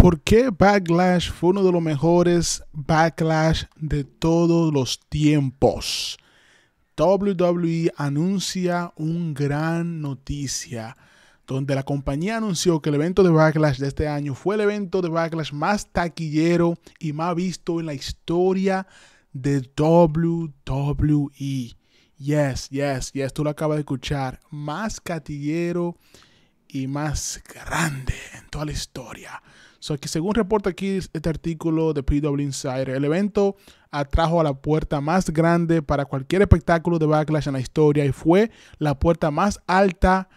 ¿Por qué Backlash fue uno de los mejores backlash de todos los tiempos? WWE anuncia una gran noticia donde la compañía anunció que el evento de Backlash de este año fue el evento de Backlash más taquillero y más visto en la historia de WWE. Yes, yes, yes, tú lo acabas de escuchar. Más taquillero y más grande en toda la historia. So, que según reporta aquí este artículo de PW Insider, el evento atrajo a la puerta más grande para cualquier espectáculo de Backlash en la historia y fue la puerta más alta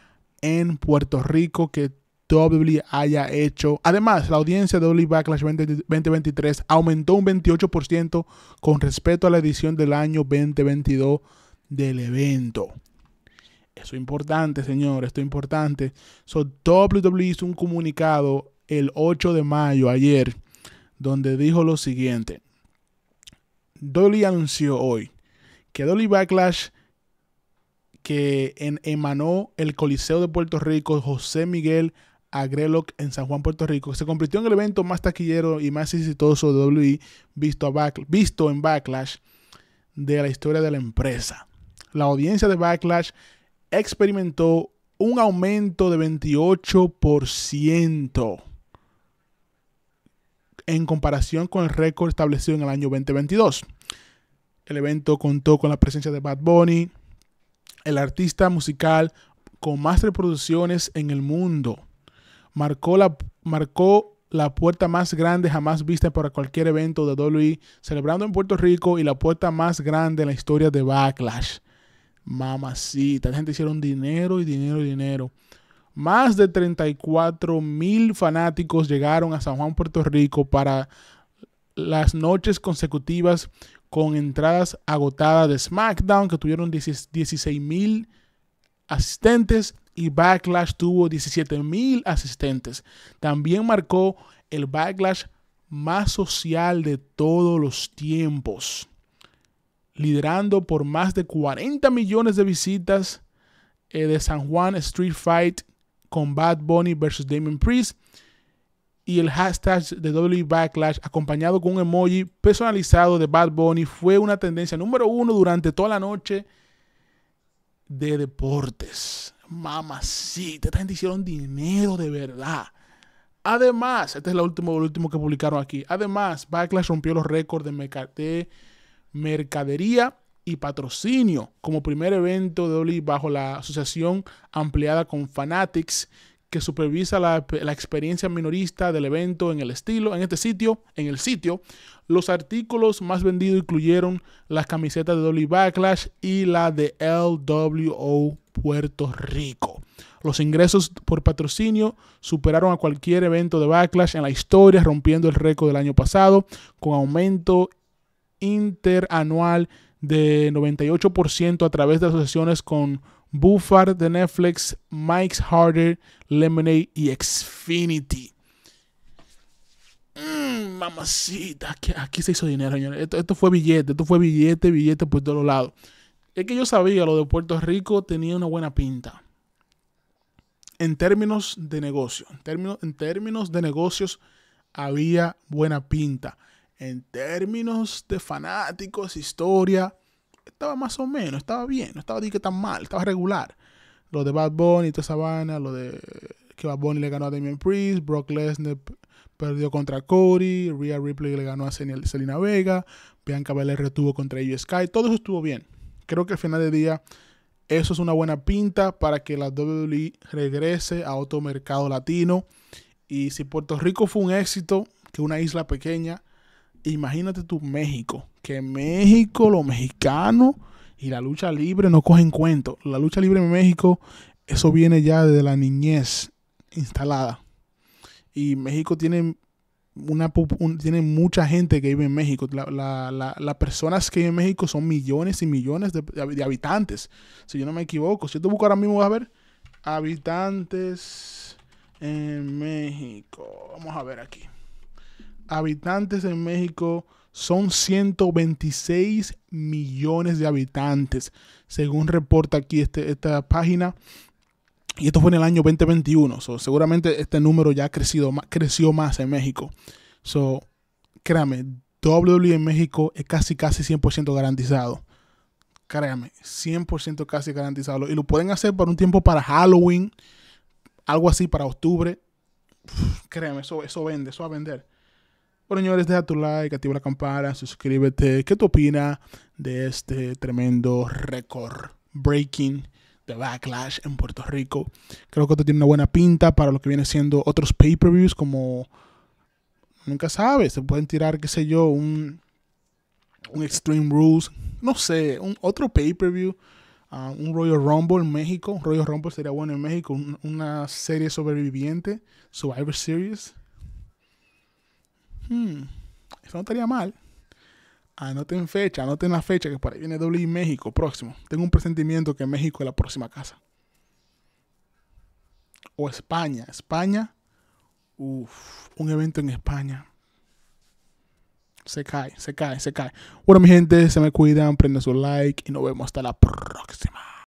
en Puerto Rico que WWE haya hecho. Además, la audiencia de WWE Backlash 2023 aumentó un 28% con respecto a la edición del año 2022 del evento. Eso es importante, señor, esto es importante. So, WWE hizo un comunicado el 8 de mayo, ayer, donde dijo lo siguiente. Dolly anunció hoy que Dolly Backlash que en, emanó el Coliseo de Puerto Rico José Miguel Agreloc en San Juan, Puerto Rico, se convirtió en el evento más taquillero y más exitoso de Dolly visto, back, visto en Backlash de la historia de la empresa. La audiencia de Backlash experimentó un aumento de 28% en comparación con el récord establecido en el año 2022. El evento contó con la presencia de Bad Bunny, el artista musical con más reproducciones en el mundo. Marcó la, marcó la puerta más grande jamás vista para cualquier evento de WWE, celebrando en Puerto Rico y la puerta más grande en la historia de Backlash. Mamacita, la gente hicieron dinero y dinero y dinero. Más de 34 mil fanáticos llegaron a San Juan, Puerto Rico para las noches consecutivas con entradas agotadas de SmackDown, que tuvieron 16 mil asistentes y Backlash tuvo 17 mil asistentes. También marcó el Backlash más social de todos los tiempos, liderando por más de 40 millones de visitas eh, de San Juan Street Fight con Bad Bunny versus Damon Priest y el hashtag de WWE Backlash acompañado con un emoji personalizado de Bad Bunny fue una tendencia número uno durante toda la noche de deportes. Mamacita, esta gente hicieron dinero de verdad. Además, este es el último, último que publicaron aquí. Además, Backlash rompió los récords de, mercadería y patrocinio como primer evento de Oli bajo la asociación ampliada con Fanatics que supervisa la, la, experiencia minorista del evento en el estilo, en este sitio, en el sitio. Los artículos más vendidos incluyeron las camisetas de Dolly Backlash y la de LWO Puerto Rico. Los ingresos por patrocinio superaron a cualquier evento de Backlash en la historia, rompiendo el récord del año pasado, con aumento interanual de 98% a través de asociaciones con Buffard, de Netflix, Mike's Harder, Lemonade y Xfinity. Mmm, mamacita, aquí, aquí, se hizo dinero, señores. Esto, fue billete, esto fue billete, billete por todos lados. Es que yo sabía, lo de Puerto Rico tenía una buena pinta. En términos de negocio, en términos, en términos de negocios, había buena pinta en términos de fanáticos, historia, estaba más o menos, estaba bien, no estaba que tan mal, estaba regular. Lo de Bad Bunny, toda esa lo de que Bad Bunny le ganó a Damian Priest, Brock Lesnar perdió contra Cody, Rhea Ripley le ganó a Selena Vega, Bianca Belair retuvo contra Io Sky, todo eso estuvo bien. Creo que al final del día eso es una buena pinta para que la WWE regrese a otro mercado latino. Y si Puerto Rico fue un éxito, que una isla pequeña imagínate tú México, que México, lo mexicano y la lucha libre no cogen cuento. La lucha libre en México, eso viene ya desde la niñez instalada. Y México tiene una tiene mucha gente que vive en México. Las personas que viven en México son millones y millones de, habitantes. Si yo no me equivoco, si yo te busco ahora mismo, vas a ver habitantes en México. Vamos a ver aquí habitantes en México son 126 millones de habitantes, según reporta aquí este, esta página. Y esto fue en el año 2021. So, seguramente este número ya ha crecido, creció más en México. So, créame, WWE en México es casi, casi 100% garantizado. Créame, 100% casi garantizado. Y lo pueden hacer por un tiempo para Halloween, algo así para octubre. créeme eso, eso vende, eso va a vender. Bueno, señores, deja tu like, activa la campana, suscríbete. ¿Qué te opina de este tremendo récord breaking de Backlash en Puerto Rico? Creo que esto tiene una buena pinta para lo que viene siendo otros pay-per-views como... Nunca sabes, se pueden tirar, qué sé yo, un, un Extreme Rules, no sé, un otro pay-per-view, ah, un Royal Rumble en México, un Royal Rumble sería bueno en México, una serie sobreviviente, Survivor Series, hmm, eso no estaría mal. Anoten fecha, anoten la fecha que por ahí viene y México próximo. Tengo un presentimiento que México es la próxima casa. O España, España. Uf, un evento en España. Se cae, se cae, se cae. Bueno, mi gente, se me cuidan, prenden su like y nos vemos hasta la próxima.